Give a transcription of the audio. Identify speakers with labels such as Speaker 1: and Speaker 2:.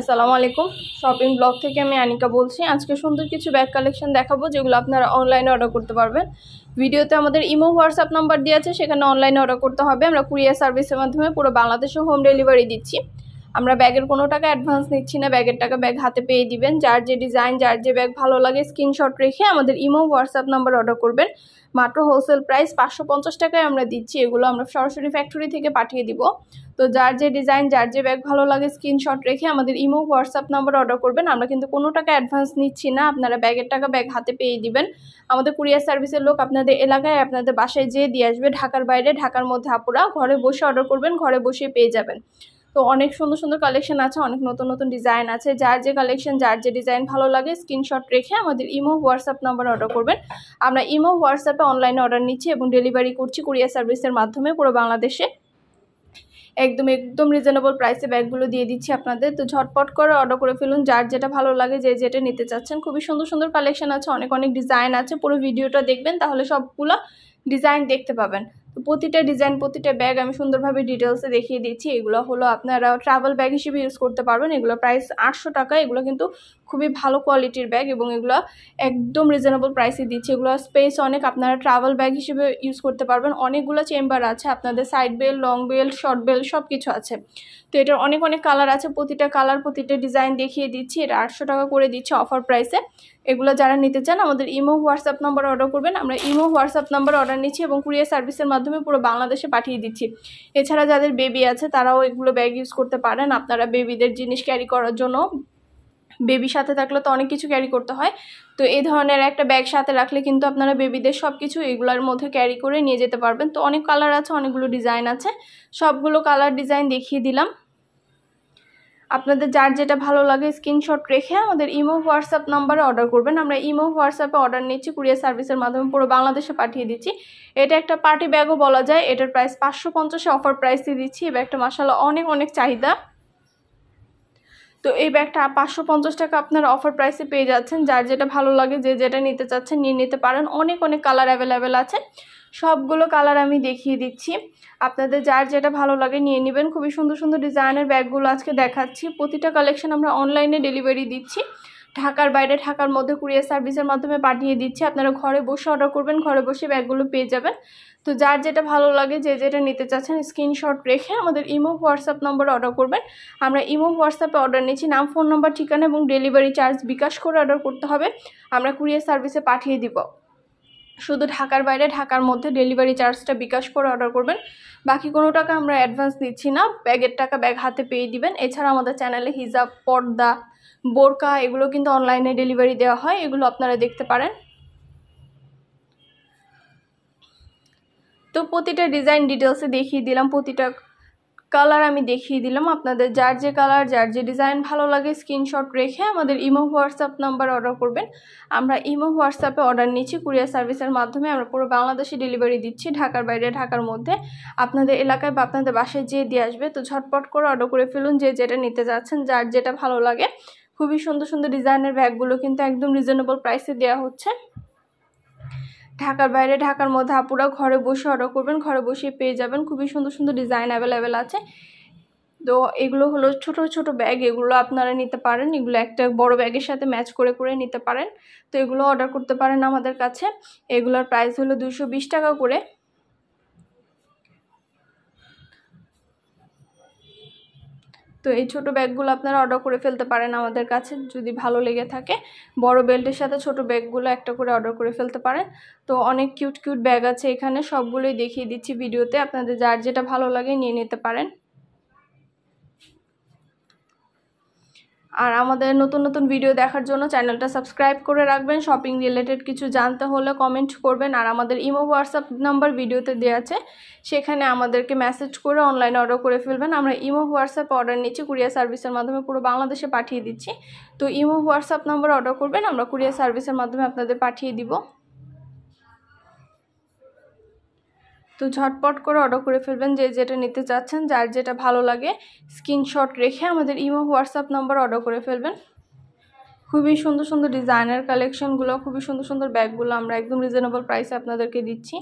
Speaker 1: আসসালামু আলাইকুম shopping blog থেকে আমি আনিকা বলছি আজকে সুন্দর কিছু ব্যাগ কালেকশন দেখাবো যেগুলো আপনারা অনলাইনে অর্ডার করতে পারবেন ভিডিওতে আমাদের ইমো হোয়াটসঅ্যাপ নাম্বার দেওয়া আছে সেখানে অনলাইনে অর্ডার করতে হবে আমরা কুরিয়ার সার্ভিসের মাধ্যমে পুরো বাংলাদেশে হোম ডেলিভারি দিচ্ছি আমরা ব্যাগের কোনো টাকা অ্যাডভান্স নিচ্ছি না ব্যাগের টাকা ব্যাগ হাতে পেয়ে দিবেন যার যে ডিজাইন যার যে ব্যাগ ভালো লাগে স্ক্রিনশট রেখে আমাদের ইমো হোয়াটসঅ্যাপ নাম্বার অর্ডার করবেন মাত্র হোলসেল প্রাইস পাঁচশো পঞ্চাশ টাকায় আমরা দিচ্ছি এগুলো আমরা সরাসরি ফ্যাক্টরি থেকে পাঠিয়ে দিব তো যার যে ডিজাইন যার যে ব্যাগ ভালো লাগে স্ক্রিনশট রেখে আমাদের ইমো হোয়াটসঅ্যাপ নাম্বার অর্ডার করবেন আমরা কিন্তু কোনো টাকা অ্যাডভান্স নিচ্ছি না আপনারা ব্যাগের টাকা ব্যাগ হাতে পেয়ে দিবেন আমাদের কুরিয়ার সার্ভিসের লোক আপনাদের এলাকায় আপনাদের বাসায় যেয়ে দিয়ে আসবে ঢাকার বাইরে ঢাকার মধ্যে আপুরা ঘরে বসে অর্ডার করবেন ঘরে বসে পেয়ে যাবেন তো অনেক সুন্দর সুন্দর কালেকশন আছে অনেক নতুন নতুন ডিজাইন আছে যার যে কালেকশন যার যে ডিজাইন ভালো লাগে স্ক্রিনশট রেখে আমাদের ইমো হোয়াটসঅ্যাপ নাম্বার অর্ডার করবেন আমরা ইমো হোয়াটসঅ্যাপে অনলাইনে অর্ডার নিচ্ছি এবং ডেলিভারি করছি কুরিয়ার সার্ভিসের মাধ্যমে পুরো বাংলাদেশে একদম একদম রিজনেবল প্রাইসে ব্যাগগুলো দিয়ে দিচ্ছি আপনাদের তো ঝটপট করে অর্ডার করে ফেলুন যার যেটা ভালো লাগে যে যেটা নিতে চাচ্ছেন খুবই সুন্দর সুন্দর কালেকশন আছে অনেক অনেক ডিজাইন আছে পুরো ভিডিওটা দেখবেন তাহলে সবগুলো ডিজাইন দেখতে পাবেন প্রতিটা ডিজাইন প্রতিটা ব্যাগ আমি সুন্দরভাবে ডিটেলসে দেখিয়ে দিচ্ছি এগুলো হলো আপনারা ট্রাভেল ব্যাগ হিসেবে ইউজ করতে পারবেন এগুলো প্রাইস আটশো টাকা এগুলো কিন্তু খুবই ভালো কোয়ালিটির ব্যাগ এবং এগুলো একদম রিজনেবল প্রাইসে দিচ্ছে এগুলো স্পেস অনেক আপনারা ট্রাভেল ব্যাগ হিসেবে ইউজ করতে পারবেন অনেকগুলো চেম্বার আছে আপনাদের side bell long bell short bell সব কিছু আছে তো এটার অনেক অনেক কালার আছে প্রতিটা কালার প্রতিটা ডিজাইন দেখিয়ে দিচ্ছি এটা আটশো টাকা করে দিচ্ছে অফার প্রাইসে এগুলো যারা নিতে চান আমাদের ইমো হোয়াটসঅ্যাপ নাম্বার অর্ডার করবেন আমরা ইমো হোয়াটসঅ্যাপ নাম্বার অর্ডার নিচ্ছি এবং কুরিয়ার সার্ভিসের মাধ্যমে মাধ্যমে পুরো বাংলাদেশে পাঠিয়ে দিচ্ছি এছাড়া যাদের বেবি আছে তারাও এগুলো ব্যাগ ইউজ করতে পারেন আপনারা বেবিদের জিনিস ক্যারি করার জন্য বেবি সাথে থাকলে তো অনেক কিছু ক্যারি করতে হয় তো এই ধরনের একটা ব্যাগ সাথে রাখলে কিন্তু আপনারা বেবিদের সব কিছু এগুলোর মধ্যে ক্যারি করে নিয়ে যেতে পারবেন তো অনেক কালার আছে অনেকগুলো ডিজাইন আছে সবগুলো কালার ডিজাইন দেখিয়ে দিলাম আপনাদের যার যেটা ভালো লাগে স্ক্রিনশট রেখে আমাদের ইমো হোয়াটসঅ্যাপ নাম্বারে অর্ডার করবেন আমরা ইমো হোয়াটসঅ্যাপে অর্ডার নিচ্ছি কুরিয়ার সার্ভিসের মাধ্যমে পুরো বাংলাদেশে পাঠিয়ে দিচ্ছি এটা একটা পার্টি ব্যাগও বলা যায় এটার প্রাইস পাঁচশো পঞ্চাশে অফার প্রাইসে দিচ্ছি এবার একটা মাসাল্লাহ অনেক অনেক চাহিদা তো এই ব্যাগটা পাঁচশো পঞ্চাশ টাকা আপনারা অফার প্রাইসে পেয়ে যাচ্ছেন যার যেটা ভালো লাগে যে যেটা নিতে চাচ্ছেন নিয়ে নিতে পারেন অনেক অনেক কালার অ্যাভেলেবেল আছে সবগুলো কালার আমি দেখিয়ে দিচ্ছি আপনাদের যার যেটা ভালো লাগে নিয়ে নেবেন খুবই সুন্দর সুন্দর ডিজাইনের ব্যাগগুলো আজকে দেখাচ্ছি প্রতিটা কালেকশন আমরা অনলাইনে ডেলিভারি দিচ্ছি ঢাকার বাইরে ঢাকার মধ্যে কুরিয়ার সার্ভিসের মাধ্যমে পাঠিয়ে দিচ্ছি আপনারা ঘরে বসে অর্ডার করবেন ঘরে বসে ব্যাগগুলো পেয়ে যাবেন তো যার যেটা ভালো লাগে যে যেটা নিতে চাচ্ছেন স্ক্রিনশট রেখে আমাদের ইমো হোয়াটসঅ্যাপ নম্বরে অর্ডার করবেন আমরা ইমো হোয়াটসঅ্যাপে অর্ডার নিচ্ছি নাম ফোন নম্বর ঠিকানা এবং ডেলিভারি চার্জ বিকাশ করে অর্ডার করতে হবে আমরা কুরিয়ার সার্ভিসে পাঠিয়ে দিব শুধু ঢাকার বাইরে ঢাকার মধ্যে ডেলিভারি চার্জটা বিকাশ করে অর্ডার করবেন বাকি কোনো টাকা আমরা অ্যাডভান্স দিচ্ছি না ব্যাগের টাকা ব্যাগ হাতে পেয়ে দিবেন এছাড়া আমাদের চ্যানেলে হিজাব পর্দা বোরকা এগুলো কিন্তু অনলাইনে ডেলিভারি দেওয়া হয় এগুলো আপনারা দেখতে পারেন তো প্রতিটা ডিজাইন ডিটেলসে দেখিয়ে দিলাম প্রতিটা কালার আমি দেখিয়ে দিলাম আপনাদের যার যে কালার যার যে ডিজাইন ভালো লাগে স্ক্রিনশট রেখে আমাদের ইমো হোয়াটসঅ্যাপ নাম্বার অর্ডার করবেন আমরা ইমো হোয়াটসঅ্যাপে অর্ডার নিচ্ছি কুরিয়ার সার্ভিসের মাধ্যমে আমরা পুরো বাংলাদেশে ডেলিভারি দিচ্ছি ঢাকার বাইরে ঢাকার মধ্যে আপনাদের এলাকায় বা আপনাদের বাসায় যেয়ে দিয়ে আসবে তো ঝটপট করে অর্ডার করে ফেলুন যে যেটা নিতে যাচ্ছেন যার যেটা ভালো লাগে খুবই সুন্দর সুন্দর ডিজাইনের ব্যাগগুলো কিন্তু একদম রিজনেবল প্রাইসে দেওয়া হচ্ছে ঢাকার বাইরে ঢাকার মধ্যে আপুরা ঘরে বসে অর্ডার করবেন ঘরে বসে পেয়ে যাবেন খুবই সুন্দর সুন্দর ডিজাইন অ্যাভেলেবেল আছে তো এগুলো হলো ছোট ছোট ব্যাগ এগুলো আপনারা নিতে পারেন এগুলো একটা বড় ব্যাগের সাথে ম্যাচ করে করে নিতে পারেন তো এগুলো অর্ডার করতে পারেন আমাদের কাছে এগুলোর প্রাইস হলো দুশো টাকা করে তো এই ছোট ব্যাগগুলো আপনারা অর্ডার করে ফেলতে পারেন আমাদের কাছে যদি ভালো লেগে থাকে বড় বেল্টের সাথে ছোট ব্যাগগুলো একটা করে অর্ডার করে ফেলতে পারেন তো অনেক কিউট কিউট ব্যাগ আছে এখানে সবগুলোই দেখিয়ে দিচ্ছি ভিডিওতে আপনাদের যার যেটা ভালো লাগে নিয়ে নিতে পারেন আর আমাদের নতুন নতুন ভিডিও দেখার জন্য চ্যানেলটা সাবস্ক্রাইব করে রাখবেন শপিং রিলেটেড কিছু জানতে হলে কমেন্ট করবেন আর আমাদের ইমো হোয়াটসঅ্যাপ নাম্বার ভিডিওতে দেওয়া আছে সেখানে আমাদেরকে মেসেজ করে অনলাইনে অর্ডার করে ফেলবেন আমরা ইমো হোয়াটসঅ্যাপ অর্ডার নিচ্ছি কুরিয়ার সার্ভিসের মাধ্যমে পুরো বাংলাদেশে পাঠিয়ে দিচ্ছি তো ইমো হোয়াটসঅ্যাপ নাম্বার অর্ডার করবেন আমরা কুরিয়ার সার্ভিসের মাধ্যমে আপনাদের পাঠিয়ে দিব তো ঝটপট করে অর্ডার করে ফেলবেন যে যেটা নিতে চাচ্ছেন যার যেটা ভালো লাগে স্ক্রিনশট রেখে আমাদের ইমো হোয়াটসঅ্যাপ নাম্বার অর্ডার করে ফেলবেন খুবই সুন্দর সুন্দর ডিজাইনের কালেকশনগুলো খুবই সুন্দর সুন্দর ব্যাগগুলো আমরা একদম রিজনেবল প্রাইসে আপনাদেরকে দিচ্ছি